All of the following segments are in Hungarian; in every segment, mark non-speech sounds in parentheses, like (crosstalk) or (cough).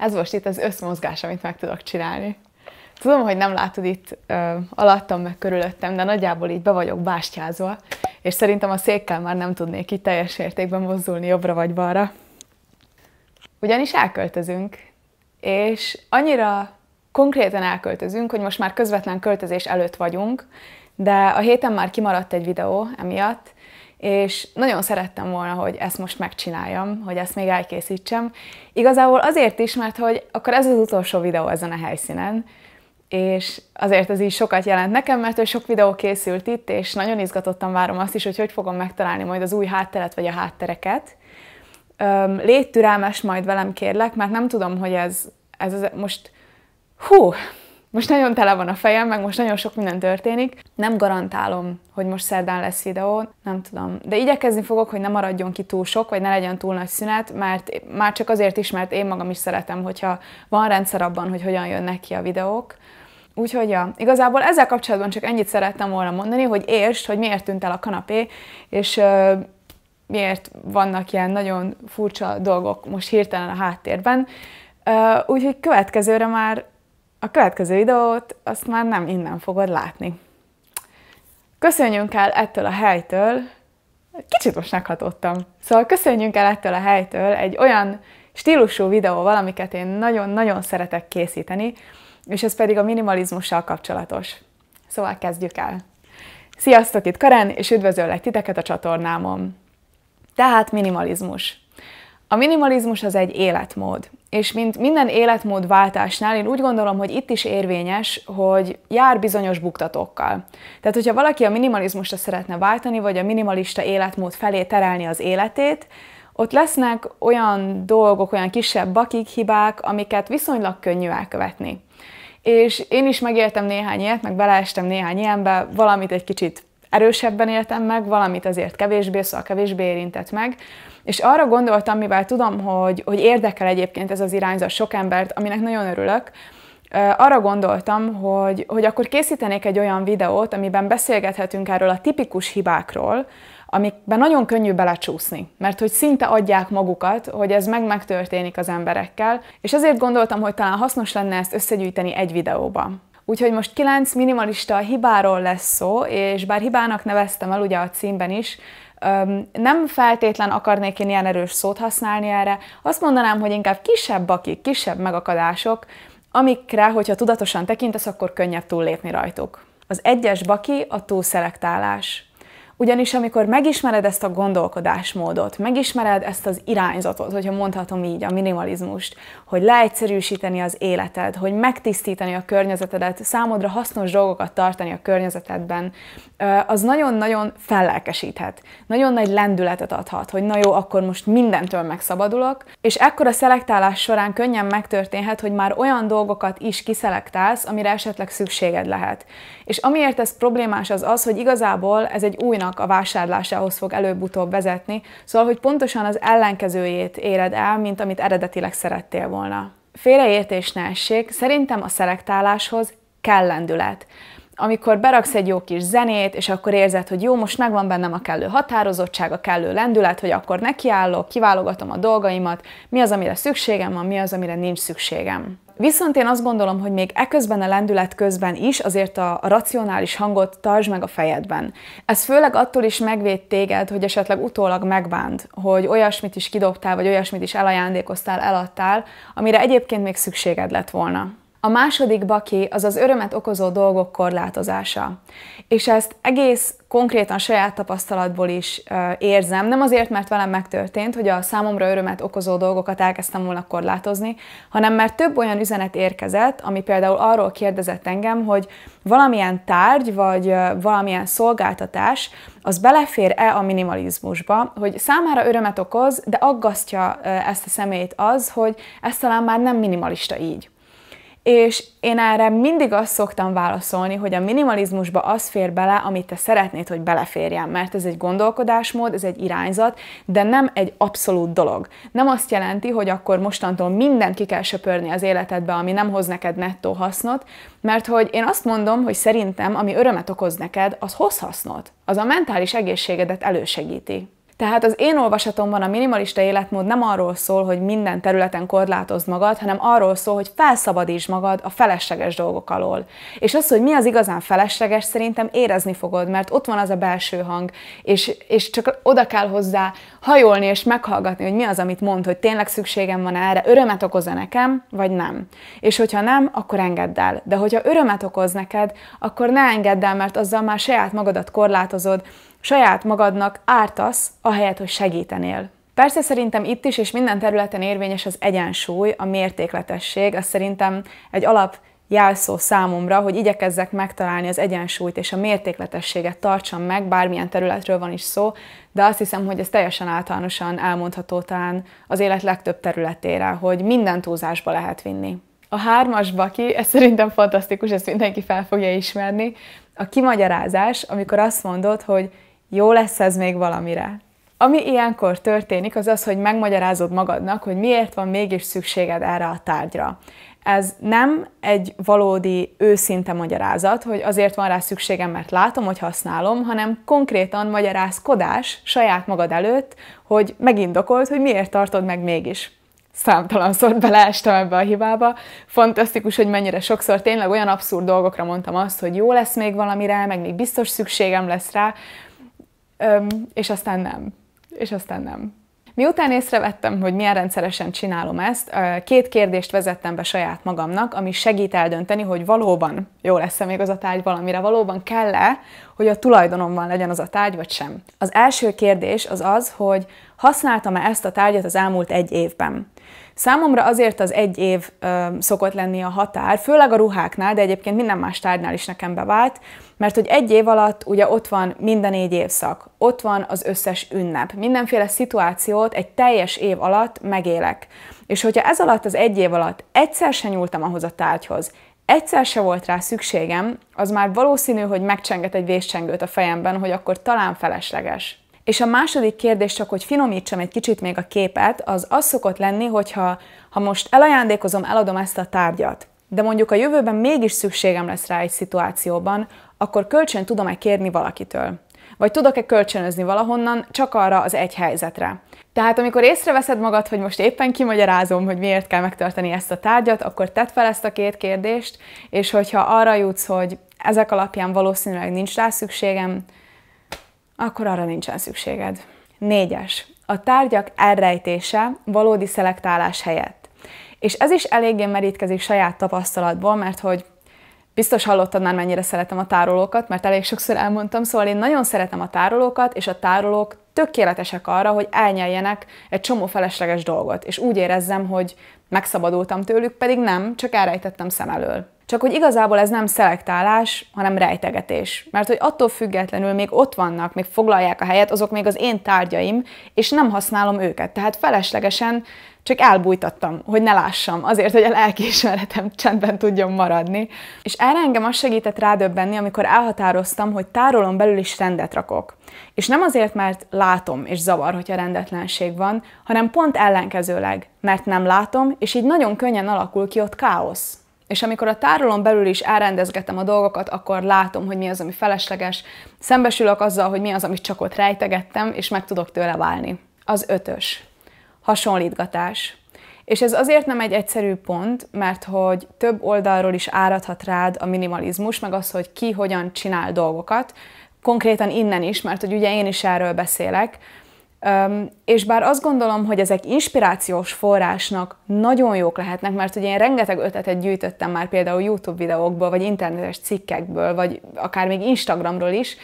Ez most itt az összmozgás, amit meg tudok csinálni. Tudom, hogy nem látod itt ö, alattam, meg körülöttem, de nagyjából így be vagyok bástyázva, és szerintem a székkel már nem tudnék itt teljes értékben mozdulni jobbra vagy balra. Ugyanis elköltözünk, és annyira konkrétan elköltözünk, hogy most már közvetlen költözés előtt vagyunk, de a héten már kimaradt egy videó emiatt, és nagyon szerettem volna, hogy ezt most megcsináljam, hogy ezt még elkészítsem. Igazából azért is, mert hogy akkor ez az utolsó videó ezen a helyszínen, és azért ez így sokat jelent nekem, mert hogy sok videó készült itt, és nagyon izgatottan várom azt is, hogy hogy fogom megtalálni majd az új hátteret vagy a háttereket. Légy türelmes majd velem, kérlek, mert nem tudom, hogy ez, ez, ez most... Hú, most nagyon tele van a fejem, meg most nagyon sok minden történik. Nem garantálom, hogy most szerdán lesz videó, nem tudom. De igyekezni fogok, hogy ne maradjon ki túl sok, vagy ne legyen túl nagy szünet, mert már csak azért is, mert én magam is szeretem, hogyha van rendszer abban, hogy hogyan jönnek ki a videók. Úgyhogy ja, igazából ezzel kapcsolatban csak ennyit szerettem volna mondani, hogy értsd, hogy miért tűnt el a kanapé, és euh, miért vannak ilyen nagyon furcsa dolgok most hirtelen a háttérben. Uh, úgyhogy következőre már a következő videót azt már nem innen fogod látni. Köszönjünk el ettől a helytől, kicsit most meghatottam. Szóval köszönjünk el ettől a helytől egy olyan stílusú videóval, amiket én nagyon-nagyon szeretek készíteni, és ez pedig a minimalizmussal kapcsolatos. Szóval kezdjük el! Sziasztok, itt Karen, és üdvözöllek titeket a csatornámon! Tehát minimalizmus. A minimalizmus az egy életmód, és mint minden életmód váltásnál, én úgy gondolom, hogy itt is érvényes, hogy jár bizonyos buktatókkal. Tehát, hogyha valaki a minimalizmusra szeretne váltani, vagy a minimalista életmód felé terelni az életét, ott lesznek olyan dolgok, olyan kisebb bakik, hibák, amiket viszonylag könnyű elkövetni. És én is megértem néhány ilyet, meg beleestem néhány ilyenbe, valamit egy kicsit erősebben éltem meg, valamit azért kevésbé, szóval kevésbé érintett meg. És arra gondoltam, mivel tudom, hogy, hogy érdekel egyébként ez az irányzat sok embert, aminek nagyon örülök, arra gondoltam, hogy, hogy akkor készítenék egy olyan videót, amiben beszélgethetünk erről a tipikus hibákról, amikben nagyon könnyű belecsúszni, mert hogy szinte adják magukat, hogy ez meg megtörténik az emberekkel, és ezért gondoltam, hogy talán hasznos lenne ezt összegyűjteni egy videóban. Úgyhogy most kilenc minimalista hibáról lesz szó, és bár hibának neveztem el ugye a címben is, nem feltétlen akarnék én ilyen erős szót használni erre, azt mondanám, hogy inkább kisebb bakik, kisebb megakadások, amikre, hogyha tudatosan tekintesz, akkor könnyebb túllépni rajtuk. Az egyes baki a túlszelektálás. Ugyanis amikor megismered ezt a gondolkodásmódot, megismered ezt az irányzatot, hogyha mondhatom így, a minimalizmust, hogy leegyszerűsíteni az életed, hogy megtisztítani a környezetedet, számodra hasznos dolgokat tartani a környezetedben, az nagyon-nagyon fellelkesíthet. Nagyon nagy lendületet adhat, hogy na jó, akkor most mindentől megszabadulok, és ekkor a szelektálás során könnyen megtörténhet, hogy már olyan dolgokat is kiszelektálsz, amire esetleg szükséged lehet. És amiért ez problémás az az, hogy igazából ez egy újnak a vásárlásához fog előbb-utóbb vezetni, szóval, hogy pontosan az ellenkezőjét éred el, mint amit eredetileg szerettél volna. Félreértés ne essék, szerintem a szelektáláshoz kell lendület amikor beraksz egy jó kis zenét, és akkor érzed, hogy jó, most megvan bennem a kellő határozottság, a kellő lendület, hogy akkor nekiállok, kiválogatom a dolgaimat, mi az, amire szükségem van, mi az, amire nincs szükségem. Viszont én azt gondolom, hogy még eközben a lendület közben is azért a, racionális hangot tartsd meg a fejedben. Ez főleg attól is megvéd téged, hogy esetleg utólag megbánt, hogy olyasmit is kidobtál, vagy olyasmit is elajándékoztál, eladtál, amire egyébként még szükséged lett volna. A második baki az az örömet okozó dolgok korlátozása. És ezt egész konkrétan saját tapasztalatból is érzem. Nem azért, mert velem megtörtént, hogy a számomra örömet okozó dolgokat elkezdtem volna korlátozni, hanem mert több olyan üzenet érkezett, ami például arról kérdezett engem, hogy valamilyen tárgy vagy valamilyen szolgáltatás az belefér-e a minimalizmusba, hogy számára örömet okoz, de aggasztja ezt a személyt az, hogy ez talán már nem minimalista így. És én erre mindig azt szoktam válaszolni, hogy a minimalizmusba az fér bele, amit te szeretnéd, hogy beleférjen, mert ez egy gondolkodásmód, ez egy irányzat, de nem egy abszolút dolog. Nem azt jelenti, hogy akkor mostantól mindent ki kell söpörni az életedbe, ami nem hoz neked nettó hasznot, mert hogy én azt mondom, hogy szerintem, ami örömet okoz neked, az hoz hasznot. Az a mentális egészségedet elősegíti. Tehát az én olvasatomban a minimalista életmód nem arról szól, hogy minden területen korlátozd magad, hanem arról szól, hogy felszabadíts magad a felesleges dolgok alól. És az, hogy mi az igazán felesleges, szerintem érezni fogod, mert ott van az a belső hang, és, és csak oda kell hozzá hajolni és meghallgatni, hogy mi az, amit mond, hogy tényleg szükségem van erre, örömet okoz-e nekem, vagy nem. És hogyha nem, akkor engedd el. De hogyha örömet okoz neked, akkor ne engedd el, mert azzal már saját magadat korlátozod, saját magadnak ártasz, ahelyett, hogy segítenél. Persze szerintem itt is és minden területen érvényes az egyensúly, a mértékletesség, az szerintem egy alap jelszó számomra, hogy igyekezzek megtalálni az egyensúlyt és a mértékletességet tartsam meg, bármilyen területről van is szó, de azt hiszem, hogy ez teljesen általánosan elmondható talán az élet legtöbb területére, hogy minden túlzásba lehet vinni. A hármas baki, ez szerintem fantasztikus, ezt mindenki fel fogja ismerni, a kimagyarázás, amikor azt mondod, hogy jó lesz ez még valamire. Ami ilyenkor történik, az az, hogy megmagyarázod magadnak, hogy miért van mégis szükséged erre a tárgyra. Ez nem egy valódi, őszinte magyarázat, hogy azért van rá szükségem, mert látom, hogy használom, hanem konkrétan magyarázkodás saját magad előtt, hogy megindokolt, hogy miért tartod meg mégis számtalanszor beleestem ebbe a hibába. Fantasztikus, hogy mennyire sokszor tényleg olyan abszurd dolgokra mondtam azt, hogy jó lesz még valamire, meg még biztos szükségem lesz rá, Öm, és aztán nem. És aztán nem. Miután észrevettem, hogy milyen rendszeresen csinálom ezt, két kérdést vezettem be saját magamnak, ami segít eldönteni, hogy valóban jó lesz-e még az a tárgy valamire, valóban kell-e, hogy a tulajdonomban legyen az a tárgy, vagy sem. Az első kérdés az az, hogy használtam-e ezt a tárgyat az elmúlt egy évben. Számomra azért az egy év ö, szokott lenni a határ, főleg a ruháknál, de egyébként minden más tárgynál is nekem bevált, mert hogy egy év alatt ugye ott van minden négy évszak, ott van az összes ünnep, mindenféle szituációt egy teljes év alatt megélek. És hogyha ez alatt az egy év alatt egyszer se nyúltam ahhoz a tárgyhoz, egyszer se volt rá szükségem, az már valószínű, hogy megcsenget egy vészcsengőt a fejemben, hogy akkor talán felesleges. És a második kérdés, csak hogy finomítsam egy kicsit még a képet, az az szokott lenni, hogyha ha most elajándékozom, eladom ezt a tárgyat, de mondjuk a jövőben mégis szükségem lesz rá egy szituációban, akkor kölcsön tudom-e kérni valakitől? Vagy tudok-e kölcsönözni valahonnan csak arra az egy helyzetre? Tehát amikor észreveszed magad, hogy most éppen kimagyarázom, hogy miért kell megtartani ezt a tárgyat, akkor tedd fel ezt a két kérdést, és hogyha arra jutsz, hogy ezek alapján valószínűleg nincs rá szükségem, akkor arra nincsen szükséged. Négyes. A tárgyak elrejtése valódi szelektálás helyett. És ez is eléggé merítkezik saját tapasztalatból, mert hogy Biztos hallottad már, mennyire szeretem a tárolókat, mert elég sokszor elmondtam, szóval én nagyon szeretem a tárolókat, és a tárolók tökéletesek arra, hogy elnyeljenek egy csomó felesleges dolgot, és úgy érezzem, hogy megszabadultam tőlük, pedig nem, csak elrejtettem szem elől. Csak hogy igazából ez nem szelektálás, hanem rejtegetés. Mert hogy attól függetlenül még ott vannak, még foglalják a helyet, azok még az én tárgyaim, és nem használom őket. Tehát feleslegesen csak elbújtattam, hogy ne lássam, azért, hogy a lelkiismeretem csendben tudjon maradni. És erre engem az segített rádöbbenni, amikor elhatároztam, hogy tárolom belül is rendet rakok. És nem azért, mert látom és zavar, hogyha rendetlenség van, hanem pont ellenkezőleg, mert nem látom, és így nagyon könnyen alakul ki ott káosz. És amikor a tárolón belül is elrendezgetem a dolgokat, akkor látom, hogy mi az, ami felesleges, szembesülök azzal, hogy mi az, amit csak ott rejtegettem, és meg tudok tőle válni. Az ötös. Hasonlítgatás. És ez azért nem egy egyszerű pont, mert hogy több oldalról is áradhat rád a minimalizmus, meg az, hogy ki hogyan csinál dolgokat, konkrétan innen is, mert hogy ugye én is erről beszélek, és bár azt gondolom, hogy ezek inspirációs forrásnak nagyon jók lehetnek, mert ugye én rengeteg ötletet gyűjtöttem már például YouTube videókból, vagy internetes cikkekből, vagy akár még Instagramról is,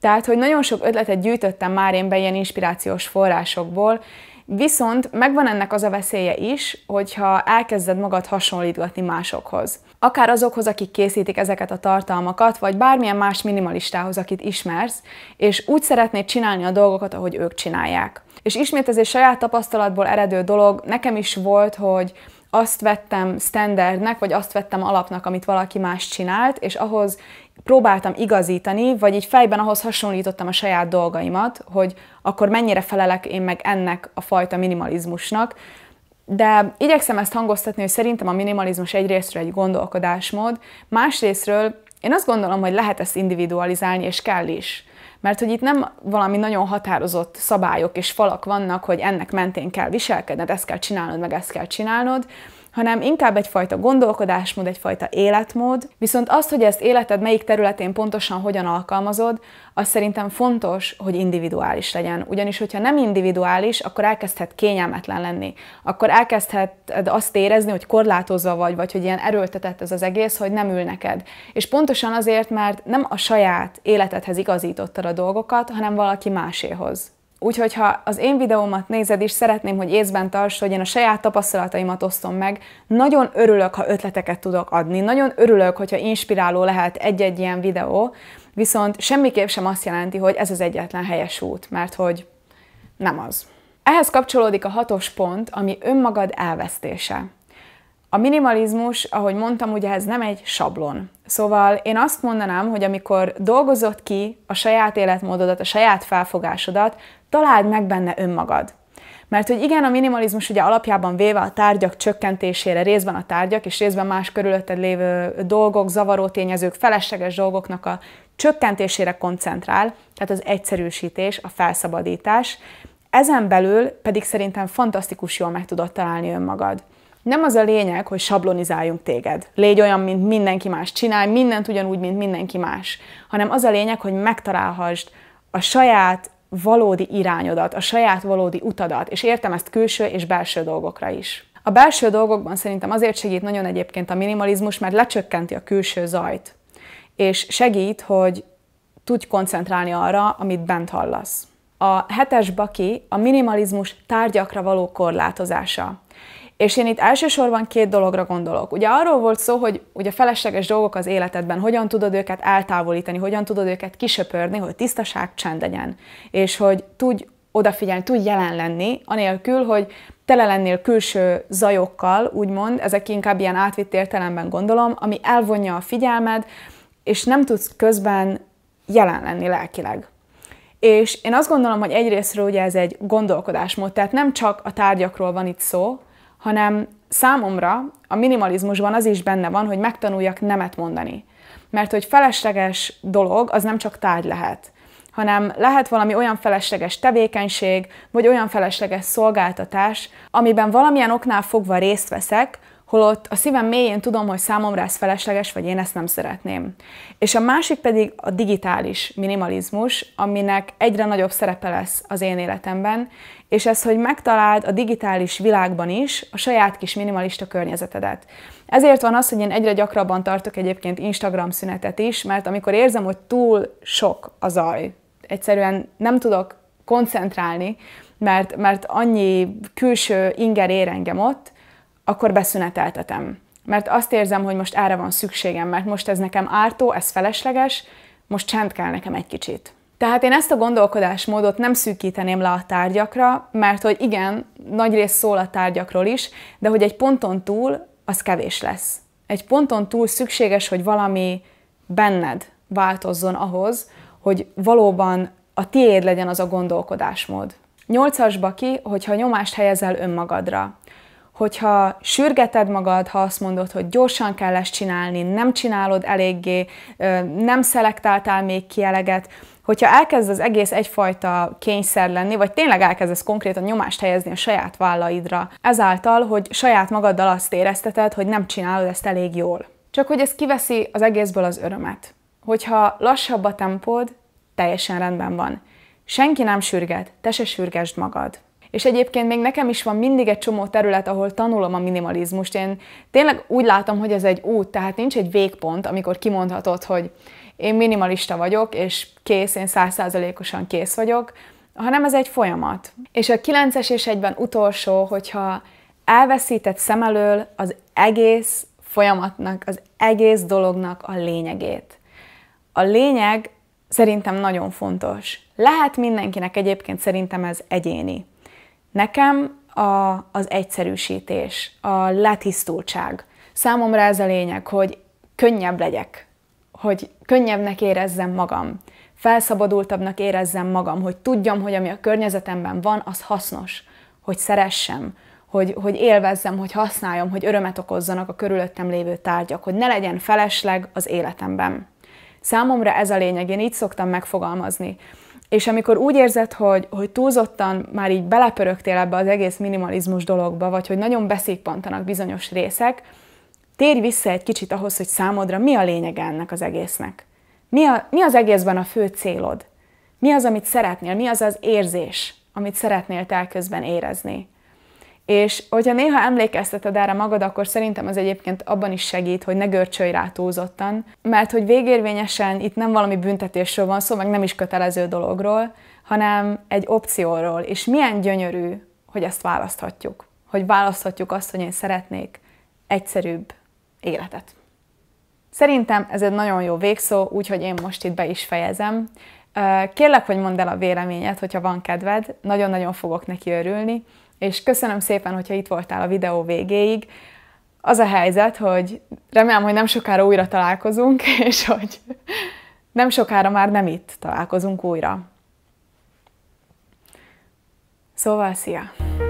tehát, hogy nagyon sok ötletet gyűjtöttem már én be ilyen inspirációs forrásokból, viszont megvan ennek az a veszélye is, hogyha elkezded magad hasonlítgatni másokhoz akár azokhoz, akik készítik ezeket a tartalmakat, vagy bármilyen más minimalistához, akit ismersz, és úgy szeretnéd csinálni a dolgokat, ahogy ők csinálják. És ismét ez egy saját tapasztalatból eredő dolog, nekem is volt, hogy azt vettem standardnek, vagy azt vettem alapnak, amit valaki más csinált, és ahhoz próbáltam igazítani, vagy így fejben ahhoz hasonlítottam a saját dolgaimat, hogy akkor mennyire felelek én meg ennek a fajta minimalizmusnak, de igyekszem ezt hangoztatni, hogy szerintem a minimalizmus egyrésztről egy gondolkodásmód, másrésztről én azt gondolom, hogy lehet ezt individualizálni, és kell is. Mert hogy itt nem valami nagyon határozott szabályok és falak vannak, hogy ennek mentén kell viselkedned, ezt kell csinálnod, meg ezt kell csinálnod, hanem inkább egyfajta gondolkodásmód, egyfajta életmód. Viszont azt, hogy ezt életed melyik területén pontosan hogyan alkalmazod, az szerintem fontos, hogy individuális legyen. Ugyanis, hogyha nem individuális, akkor elkezdhet kényelmetlen lenni. Akkor elkezdheted azt érezni, hogy korlátozva vagy, vagy hogy ilyen erőltetett ez az egész, hogy nem ül neked. És pontosan azért, mert nem a saját életedhez igazítottad a dolgokat, hanem valaki máséhoz. Úgyhogy ha az én videómat nézed is, szeretném, hogy észben tarts, hogy én a saját tapasztalataimat osztom meg. Nagyon örülök, ha ötleteket tudok adni, nagyon örülök, hogyha inspiráló lehet egy-egy ilyen videó, viszont semmiképp sem azt jelenti, hogy ez az egyetlen helyes út, mert hogy nem az. Ehhez kapcsolódik a hatos pont, ami önmagad elvesztése. A minimalizmus, ahogy mondtam, ugye ez nem egy sablon. Szóval én azt mondanám, hogy amikor dolgozod ki a saját életmódodat, a saját felfogásodat, találd meg benne önmagad. Mert hogy igen, a minimalizmus ugye alapjában véve a tárgyak csökkentésére, részben a tárgyak és részben más körülötted lévő dolgok, zavaró tényezők, felesleges dolgoknak a csökkentésére koncentrál, tehát az egyszerűsítés, a felszabadítás. Ezen belül pedig szerintem fantasztikus jól meg tudod találni önmagad. Nem az a lényeg, hogy sablonizáljunk téged. Légy olyan, mint mindenki más. Csinálj mindent ugyanúgy, mint mindenki más. Hanem az a lényeg, hogy megtalálhassd a saját valódi irányodat, a saját valódi utadat, és értem ezt külső és belső dolgokra is. A belső dolgokban szerintem azért segít nagyon egyébként a minimalizmus, mert lecsökkenti a külső zajt, és segít, hogy tudj koncentrálni arra, amit bent hallasz. A hetes baki a minimalizmus tárgyakra való korlátozása. És én itt elsősorban két dologra gondolok. Ugye arról volt szó, hogy ugye felesleges dolgok az életedben, hogyan tudod őket eltávolítani, hogyan tudod őket kisöpörni, hogy tisztaság, csend legyen. És hogy tudj odafigyelni, tudj jelen lenni, anélkül, hogy tele lennél külső zajokkal, úgymond, ezek inkább ilyen átvitt értelemben gondolom, ami elvonja a figyelmed, és nem tudsz közben jelen lenni lelkileg. És én azt gondolom, hogy egyrésztről ugye ez egy gondolkodásmód, tehát nem csak a tárgyakról van itt szó, hanem számomra a minimalizmusban az is benne van, hogy megtanuljak nemet mondani. Mert hogy felesleges dolog, az nem csak tárgy lehet hanem lehet valami olyan felesleges tevékenység, vagy olyan felesleges szolgáltatás, amiben valamilyen oknál fogva részt veszek, holott a szívem mélyén tudom, hogy számomra ez felesleges, vagy én ezt nem szeretném. És a másik pedig a digitális minimalizmus, aminek egyre nagyobb szerepe lesz az én életemben, és ez, hogy megtaláld a digitális világban is a saját kis minimalista környezetedet. Ezért van az, hogy én egyre gyakrabban tartok egyébként Instagram szünetet is, mert amikor érzem, hogy túl sok a zaj, egyszerűen nem tudok koncentrálni, mert, mert annyi külső inger ér engem ott, akkor beszüneteltetem. Mert azt érzem, hogy most erre van szükségem, mert most ez nekem ártó, ez felesleges, most csend kell nekem egy kicsit. Tehát én ezt a gondolkodásmódot nem szűkíteném le a tárgyakra, mert hogy igen, nagy rész szól a tárgyakról is, de hogy egy ponton túl az kevés lesz. Egy ponton túl szükséges, hogy valami benned változzon ahhoz, hogy valóban a tiéd legyen az a gondolkodásmód. Nyolcasba ki, hogyha nyomást helyezel önmagadra hogyha sürgeted magad, ha azt mondod, hogy gyorsan kell ezt csinálni, nem csinálod eléggé, nem szelektáltál még ki eleget, hogyha elkezd az egész egyfajta kényszer lenni, vagy tényleg elkezdesz konkrétan nyomást helyezni a saját vállaidra, ezáltal, hogy saját magaddal azt érezteted, hogy nem csinálod ezt elég jól. Csak hogy ez kiveszi az egészből az örömet. Hogyha lassabb a tempód, teljesen rendben van. Senki nem sürget, te se sürgesd magad. És egyébként még nekem is van mindig egy csomó terület, ahol tanulom a minimalizmust. Én tényleg úgy látom, hogy ez egy út, tehát nincs egy végpont, amikor kimondhatod, hogy én minimalista vagyok, és kész, én százszázalékosan kész vagyok, hanem ez egy folyamat. És a kilences és egyben utolsó, hogyha elveszített szem elől az egész folyamatnak, az egész dolognak a lényegét. A lényeg szerintem nagyon fontos. Lehet mindenkinek egyébként szerintem ez egyéni. Nekem a, az egyszerűsítés, a letisztultság. Számomra ez a lényeg, hogy könnyebb legyek, hogy könnyebbnek érezzem magam, felszabadultabbnak érezzem magam, hogy tudjam, hogy ami a környezetemben van, az hasznos, hogy szeressem, hogy, hogy élvezzem, hogy használjam, hogy örömet okozzanak a körülöttem lévő tárgyak, hogy ne legyen felesleg az életemben. Számomra ez a lényeg, én így szoktam megfogalmazni. És amikor úgy érzed, hogy, hogy túlzottan már így belepörögtél ebbe az egész minimalizmus dologba, vagy hogy nagyon beszékpantanak bizonyos részek, térj vissza egy kicsit ahhoz, hogy számodra mi a lényeg ennek az egésznek. Mi, a, mi az egészben a fő célod? Mi az, amit szeretnél? Mi az az érzés, amit szeretnél te közben érezni? És hogyha néha emlékezteted erre magad, akkor szerintem az egyébként abban is segít, hogy ne görcsölj rá túlzottan, mert hogy végérvényesen itt nem valami büntetésről van szó, meg nem is kötelező dologról, hanem egy opcióról, és milyen gyönyörű, hogy ezt választhatjuk. Hogy választhatjuk azt, hogy én szeretnék egyszerűbb életet. Szerintem ez egy nagyon jó végszó, úgyhogy én most itt be is fejezem. Kérlek, hogy mondd el a véleményed, hogyha van kedved, nagyon-nagyon fogok neki örülni, és köszönöm szépen, hogyha itt voltál a videó végéig. Az a helyzet, hogy remélem, hogy nem sokára újra találkozunk, (laughs) és hogy nem sokára már nem itt találkozunk újra. Szóval, szia!